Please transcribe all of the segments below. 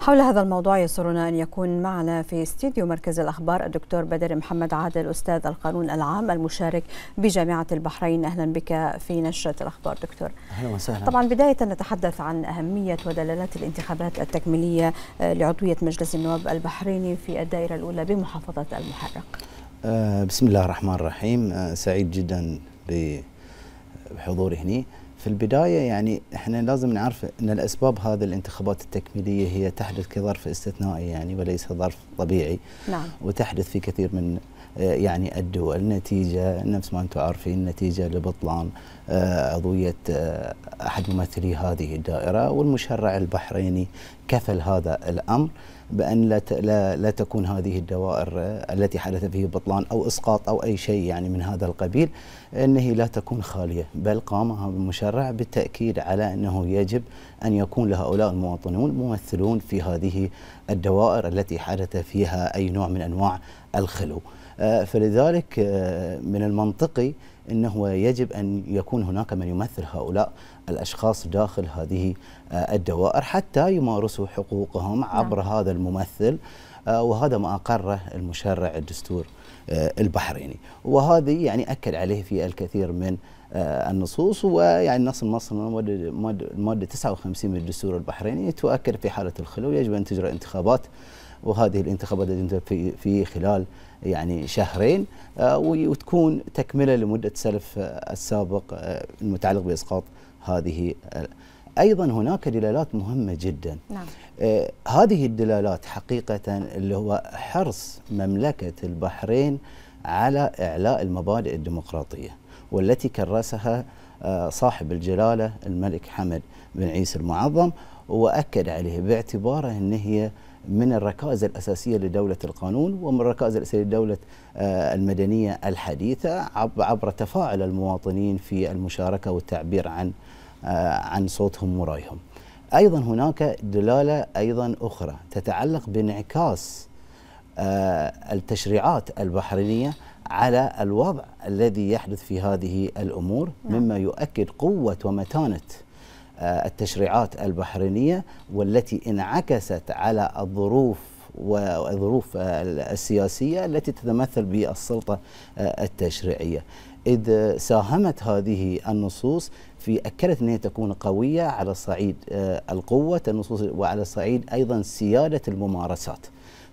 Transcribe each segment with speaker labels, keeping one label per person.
Speaker 1: حول هذا الموضوع يسرنا أن يكون معنا في استديو مركز الأخبار الدكتور بدر محمد عادل أستاذ القانون العام المشارك بجامعة البحرين أهلا بك في نشرة الأخبار دكتور أهلا وسهلا طبعا بداية نتحدث عن أهمية ودلالات الانتخابات التكميلية لعضوية مجلس النواب البحريني في الدائرة الأولى بمحافظة المحرق آه، بسم الله الرحمن الرحيم آه، سعيد جدا بحضوري هنا في البداية يعني احنا لازم نعرف ان الاسباب هذه الانتخابات التكميلية هي تحدث كظرف استثنائي يعني وليس ظرف طبيعي نعم. وتحدث في كثير من آه، يعني الدول نتيجة نفس ما انتم عارفين نتيجة لبطلان آه، عضوية آه، احد ممثلي هذه الدائرة والمشرع البحريني كفل هذا الامر بان لا لا, لا تكون هذه الدوائر التي حدث فيه بطلان او اسقاط او اي شيء يعني من هذا القبيل انه لا تكون خاليه بل قام هذا المشرع بالتاكيد على انه يجب ان يكون لهؤلاء المواطنون ممثلون في هذه الدوائر التي حدث فيها أي نوع من أنواع الخلو آه، فلذلك آه، من المنطقي أنه يجب أن يكون هناك من يمثل هؤلاء الأشخاص داخل هذه آه، الدوائر حتى يمارسوا حقوقهم عبر نعم. هذا الممثل آه، وهذا ما أقره المشرع الدستور آه، البحريني وهذه يعني أكد عليه في الكثير من آه، النصوص ويعني النص المصري المادة 59 من الدستور البحريني تؤكد في حالة الخلو يجب أن تجرى انتخابات وهذه الانتخابات في في خلال يعني شهرين وتكون تكمله لمده سلف السابق المتعلق باسقاط هذه ايضا هناك دلالات مهمه جدا نعم. آه هذه الدلالات حقيقه اللي هو حرص مملكه البحرين على اعلاء المبادئ الديمقراطيه والتي كرسها آه صاحب الجلاله الملك حمد بن عيسى المعظم واكد عليه باعتباره ان هي من الركائز الأساسية لدولة القانون ومن الركائز الأساسية لدولة آه، المدنية الحديثة عبر تفاعل المواطنين في المشاركة والتعبير عن آه، عن صوتهم ورايهم ايضا هناك دلاله ايضا اخرى تتعلق بانعكاس آه، التشريعات البحرينيه على الوضع الذي يحدث في هذه الامور نعم. مما يؤكد قوه ومتانه آه، التشريعات البحرينيه والتي انعكست على الظروف والظروف السياسية التي تتمثل بالسلطة التشريعية إذ ساهمت هذه النصوص في أكدت أنها تكون قوية على صعيد آه، القوة النصوص وعلى صعيد أيضا سيادة الممارسات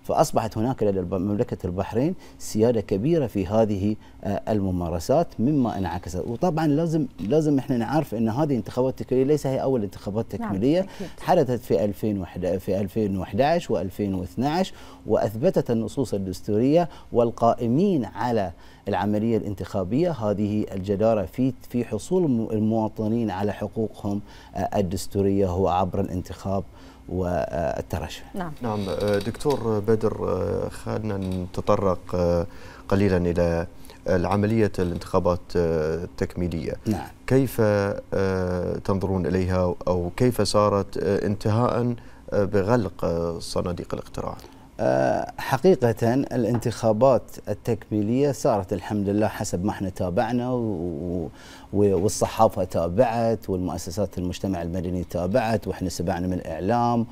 Speaker 1: فأصبحت هناك لدى مملكة البحرين سيادة كبيرة في هذه آه، الممارسات مما انعكس وطبعا لازم لازم احنا نعرف ان هذه انتخابات تكميلية ليس هي أول انتخابات نعم، تكميلية نعم. حدثت في 2011 في 2011 و2012 وأثبتت النصوص الدستورية والقائمين على العملية الانتخابية هذه الجدارة في في حصول المواطنين على حقوقهم آه، الدستورية هو عبر الانتخاب والترشح نعم نعم آه، دكتور بدر آه، خلينا نتطرق آه، قليلا الى العملية الانتخابات التكميلية نعم. كيف تنظرون إليها أو كيف صارت انتهاء بغلق صناديق الاقتراع حقيقة الانتخابات التكميلية صارت الحمد لله حسب ما احنا تابعنا والصحافة تابعت والمؤسسات المجتمع المدني تابعت واحنا سمعنا من الإعلام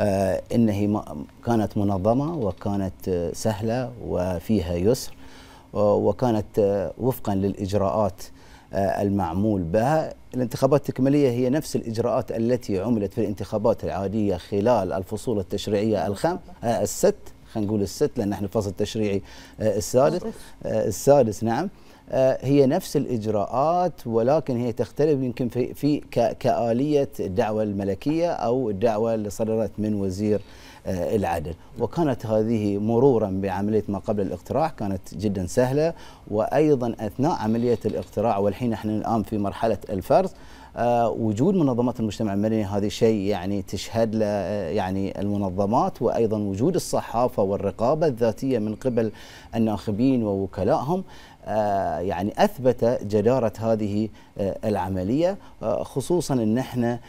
Speaker 1: آه، إنه هي كانت منظمة وكانت آه، سهلة وفيها يسر آه، وكانت وفقا للإجراءات آه، المعمول بها الانتخابات التكميلية هي نفس الإجراءات التي عملت في الانتخابات العادية خلال الفصول التشريعية الخم آه، الست خلينا نقول الست لأن احنا الفصل التشريعي آه، السادس السادس نعم هي نفس الاجراءات ولكن هي تختلف يمكن في كاليه الدعوه الملكيه او الدعوه اللي صدرت من وزير آه، العدل وكانت هذه مرورا بعملية ما قبل الاقتراع كانت جدا سهلة وأيضا أثناء عملية الاقتراع والحين احنا الآن في مرحلة الفرز آه، وجود منظمات المجتمع المدني هذا شيء يعني تشهد له آه، يعني المنظمات وايضا وجود الصحافه والرقابه الذاتيه من قبل الناخبين ووكلائهم يعني اثبت جداره هذه العمليه خصوصا ان احنا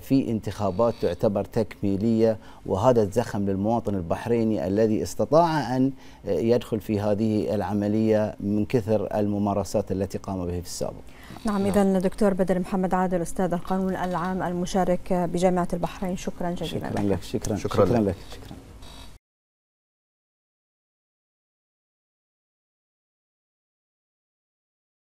Speaker 1: في انتخابات تعتبر تكميليه وهذا زخم للمواطن البحريني الذي استطاع أن يدخل في هذه العملية من كثر الممارسات التي قام به في السابق نعم إذا دكتور بدر محمد عادل أستاذ القانون العام المشارك بجامعة البحرين شكرا جزيلا شكرا لك شكرا شكرا, شكرا لك شكرا